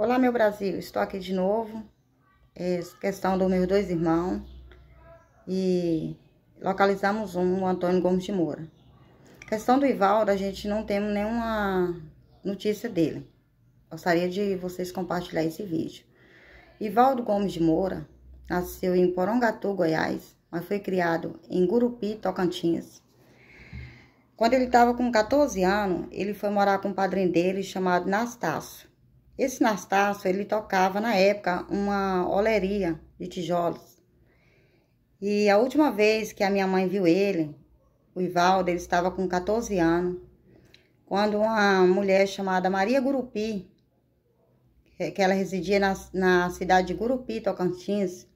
Olá, meu Brasil, estou aqui de novo. É questão dos meus dois irmãos. E localizamos um, o Antônio Gomes de Moura. Questão do Ivaldo, a gente não temos nenhuma notícia dele. Gostaria de vocês compartilhar esse vídeo. Ivaldo Gomes de Moura nasceu em Porongatu, Goiás, mas foi criado em Gurupi, Tocantins. Quando ele estava com 14 anos, ele foi morar com um padrinho dele chamado Nastácio esse Nastácio, ele tocava na época uma oleria de tijolos. E a última vez que a minha mãe viu ele, o Ivaldo, ele estava com 14 anos, quando uma mulher chamada Maria Gurupi, que ela residia na, na cidade de Gurupi, Tocantins,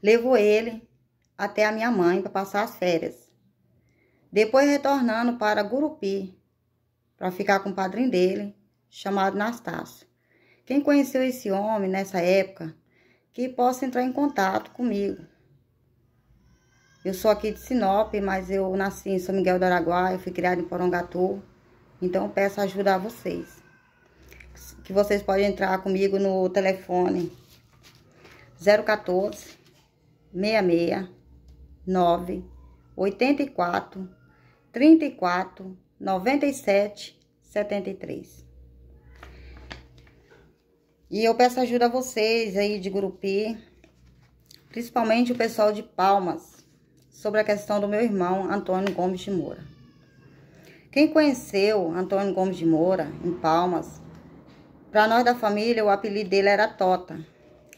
levou ele até a minha mãe para passar as férias. Depois retornando para Gurupi, para ficar com o padrinho dele, chamado Nastácio. Quem conheceu esse homem nessa época, que possa entrar em contato comigo. Eu sou aqui de Sinop, mas eu nasci em São Miguel do Araguaia, fui criada em Porongatu. Então, peço ajuda a vocês. Que vocês podem entrar comigo no telefone 014 66 9 84 34 97 73. E eu peço ajuda a vocês aí de Gurupi, principalmente o pessoal de Palmas, sobre a questão do meu irmão Antônio Gomes de Moura. Quem conheceu Antônio Gomes de Moura em Palmas, para nós da família o apelido dele era Tota,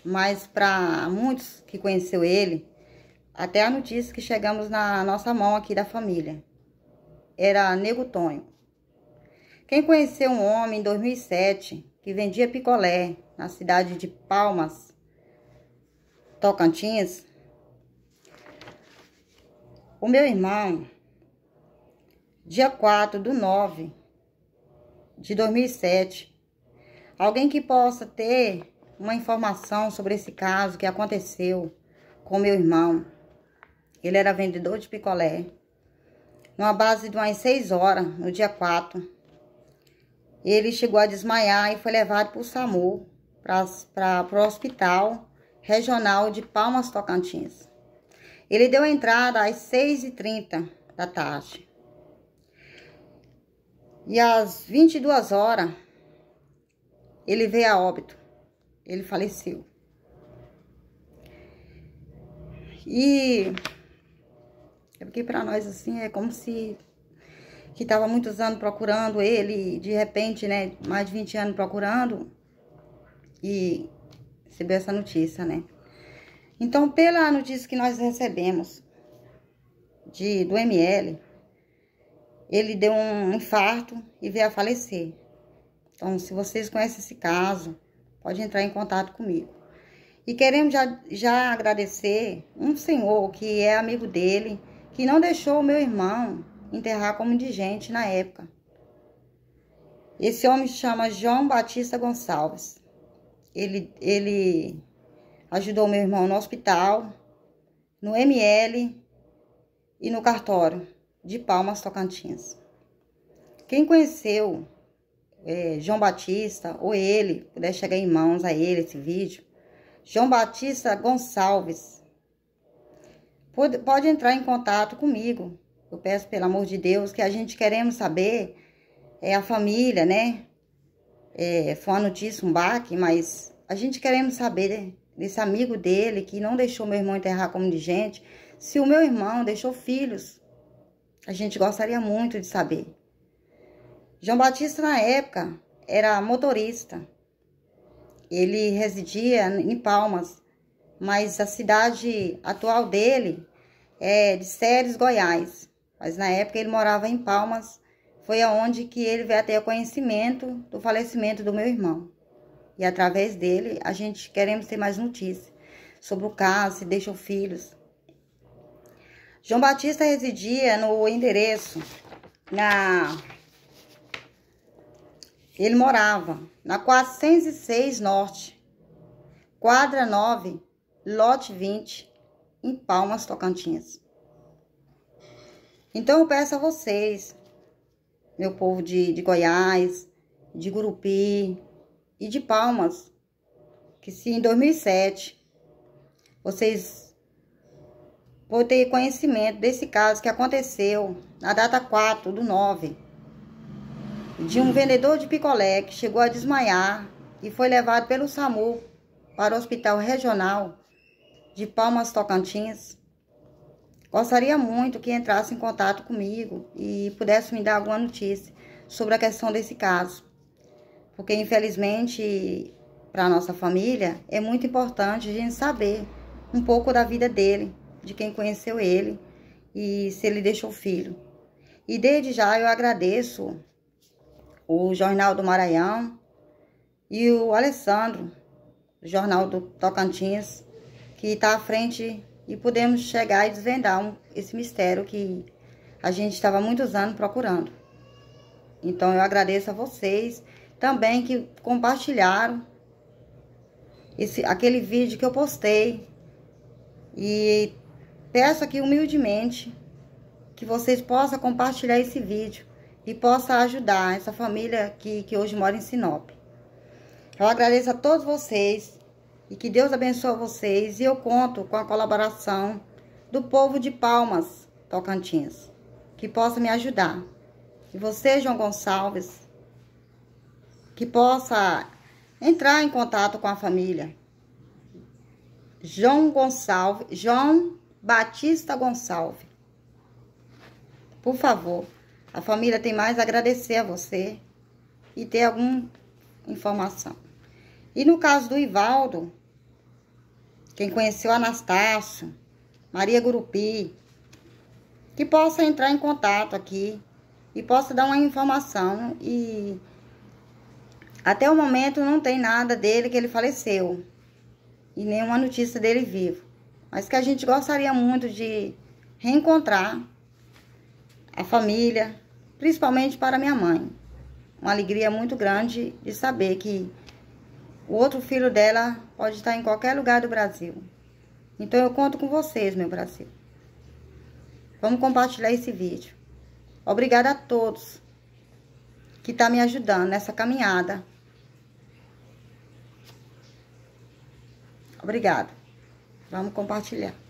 mas para muitos que conheceu ele, até a notícia que chegamos na nossa mão aqui da família, era Nego Tonho. Quem conheceu um homem em 2007 que vendia picolé na cidade de Palmas, Tocantins, o meu irmão, dia 4 do 9 de 2007, alguém que possa ter uma informação sobre esse caso que aconteceu com meu irmão. Ele era vendedor de picolé. Numa base de umas 6 horas, no dia 4. Ele chegou a desmaiar e foi levado para o SAMU, para o Hospital Regional de Palmas Tocantins. Ele deu entrada às 6h30 da tarde. E às 22 horas, ele veio a óbito. Ele faleceu. E é porque para nós assim é como se que estava muitos anos procurando ele, de repente, né, mais de 20 anos procurando, e recebeu essa notícia, né? Então, pela notícia que nós recebemos de, do ML, ele deu um infarto e veio a falecer. Então, se vocês conhecem esse caso, pode entrar em contato comigo. E queremos já, já agradecer um senhor que é amigo dele, que não deixou o meu irmão enterrar como indigente na época. Esse homem se chama João Batista Gonçalves. Ele, ele ajudou meu irmão no hospital, no ML e no cartório de Palmas Tocantins. Quem conheceu é, João Batista ou ele, puder chegar em mãos a ele esse vídeo, João Batista Gonçalves, pode, pode entrar em contato comigo eu peço pelo amor de Deus que a gente queremos saber é a família, né? É, foi uma notícia, um baque, mas a gente queremos saber desse amigo dele que não deixou meu irmão enterrar como de gente, se o meu irmão deixou filhos. A gente gostaria muito de saber. João Batista, na época, era motorista. Ele residia em Palmas, mas a cidade atual dele é de Séries, Goiás. Mas na época ele morava em Palmas, foi aonde que ele veio a ter conhecimento do falecimento do meu irmão. E através dele, a gente queremos ter mais notícias sobre o caso, se deixam filhos. João Batista residia no endereço na ele morava na 406 Norte, quadra 9, lote 20, em Palmas, Tocantins. Então eu peço a vocês, meu povo de, de Goiás, de Gurupi e de Palmas, que se em 2007 vocês vão ter conhecimento desse caso que aconteceu na data 4 do 9, de um vendedor de picolé que chegou a desmaiar e foi levado pelo SAMU para o Hospital Regional de Palmas Tocantins, Gostaria muito que entrasse em contato comigo e pudesse me dar alguma notícia sobre a questão desse caso. Porque, infelizmente, para a nossa família, é muito importante a gente saber um pouco da vida dele, de quem conheceu ele e se ele deixou filho. E desde já eu agradeço o Jornal do Maranhão e o Alessandro, Jornal do Tocantins, que está à frente e podemos chegar e desvendar um, esse mistério que a gente estava muitos anos procurando. Então eu agradeço a vocês também que compartilharam esse, aquele vídeo que eu postei e peço aqui humildemente que vocês possam compartilhar esse vídeo e possa ajudar essa família que, que hoje mora em Sinop. Eu agradeço a todos vocês e que Deus abençoe vocês. E eu conto com a colaboração do povo de Palmas, Tocantins, que possa me ajudar. E você, João Gonçalves, que possa entrar em contato com a família. João Gonçalves, João Batista Gonçalves. Por favor, a família tem mais a agradecer a você e ter alguma informação. E no caso do Ivaldo, quem conheceu Anastácio, Maria Gurupi, que possa entrar em contato aqui e possa dar uma informação e até o momento não tem nada dele que ele faleceu e nenhuma notícia dele vivo, mas que a gente gostaria muito de reencontrar a família, principalmente para minha mãe. Uma alegria muito grande de saber que o outro filho dela pode estar em qualquer lugar do Brasil. Então eu conto com vocês, meu Brasil. Vamos compartilhar esse vídeo. Obrigada a todos que tá me ajudando nessa caminhada. Obrigada. Vamos compartilhar.